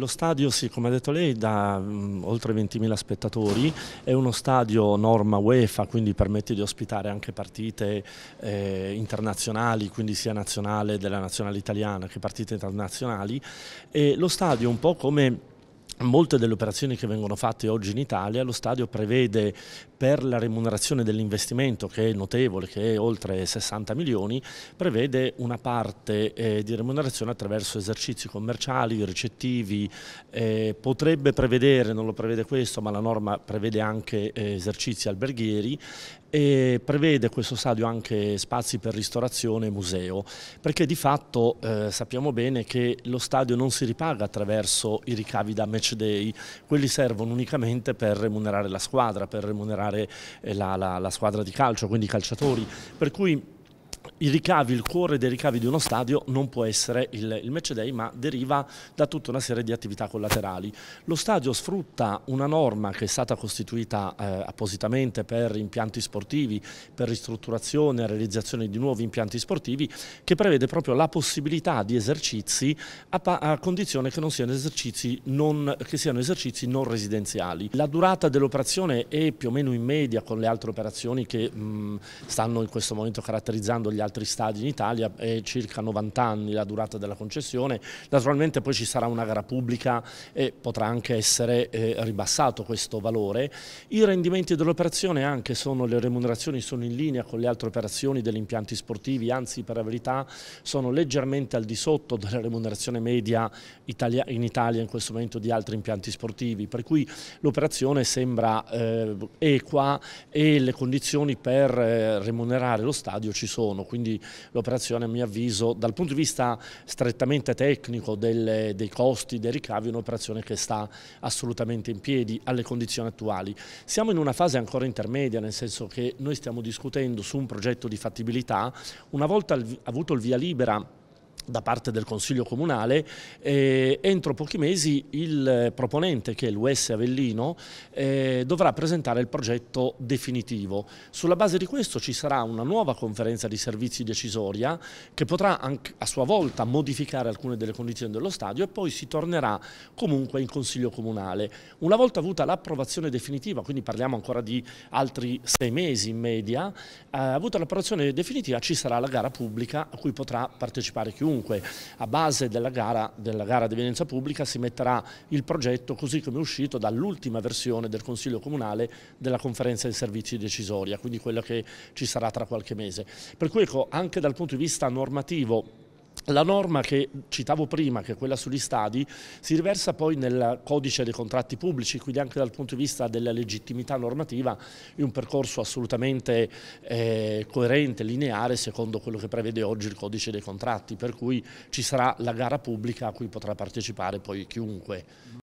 Lo stadio, sì, come ha detto lei, da mh, mm, oltre 20.000 spettatori, è uno stadio norma UEFA, quindi permette di ospitare anche partite eh, internazionali, quindi sia nazionale della nazionale italiana che partite internazionali. E lo stadio, un po' come Molte delle operazioni che vengono fatte oggi in Italia lo stadio prevede per la remunerazione dell'investimento che è notevole, che è oltre 60 milioni, prevede una parte eh, di remunerazione attraverso esercizi commerciali, ricettivi, eh, potrebbe prevedere, non lo prevede questo, ma la norma prevede anche eh, esercizi alberghieri e prevede questo stadio anche spazi per ristorazione e museo, perché di fatto eh, sappiamo bene che lo stadio non si ripaga attraverso i ricavi da mecenato day, quelli servono unicamente per remunerare la squadra, per remunerare eh, la, la, la squadra di calcio, quindi i calciatori. Per cui i ricavi, il cuore dei ricavi di uno stadio non può essere il, il match day ma deriva da tutta una serie di attività collaterali. Lo stadio sfrutta una norma che è stata costituita eh, appositamente per impianti sportivi, per ristrutturazione e realizzazione di nuovi impianti sportivi che prevede proprio la possibilità di esercizi a, a condizione che, siano esercizi non, che siano esercizi non residenziali. La durata dell'operazione è più o meno in media con le altre operazioni che mh, mm, stanno in questo momento caratterizzando gli altri altri stadi in Italia, è circa 90 anni la durata della concessione, naturalmente poi ci sarà una gara pubblica e potrà anche essere eh, ribassato questo valore. I rendimenti dell'operazione anche sono, le remunerazioni sono in linea con le altre operazioni degli impianti sportivi, anzi per la verità sono leggermente al di sotto della remunerazione media in Italia in questo momento di altri impianti sportivi, per cui l'operazione sembra eh, equa e le condizioni per eh, remunerare lo stadio ci sono, Quindi quindi l'operazione a mio avviso dal punto di vista strettamente tecnico delle, dei costi, dei ricavi è un'operazione che sta assolutamente in piedi alle condizioni attuali. Siamo in una fase ancora intermedia nel senso che noi stiamo discutendo su un progetto di fattibilità, una volta avuto il via libera da parte del Consiglio Comunale, eh, entro pochi mesi il proponente, che è l'US Avellino, eh, dovrà presentare il progetto definitivo. Sulla base di questo ci sarà una nuova conferenza di servizi decisoria che potrà anche, a sua volta modificare alcune delle condizioni dello stadio e poi si tornerà comunque in Consiglio Comunale. Una volta avuta l'approvazione definitiva, quindi parliamo ancora di altri sei mesi in media, eh, avuta l'approvazione definitiva ci sarà la gara pubblica a cui potrà partecipare chiunque comunque a base della gara, della gara di evidenza pubblica si metterà il progetto così come è uscito dall'ultima versione del Consiglio Comunale della conferenza dei servizi decisoria, quindi quella che ci sarà tra qualche mese. Per cui ecco, anche dal punto di vista normativo la norma che citavo prima, che è quella sugli stadi, si riversa poi nel codice dei contratti pubblici, quindi anche dal punto di vista della legittimità normativa è un percorso assolutamente eh, coerente, lineare, secondo quello che prevede oggi il codice dei contratti, per cui ci sarà la gara pubblica a cui potrà partecipare poi chiunque.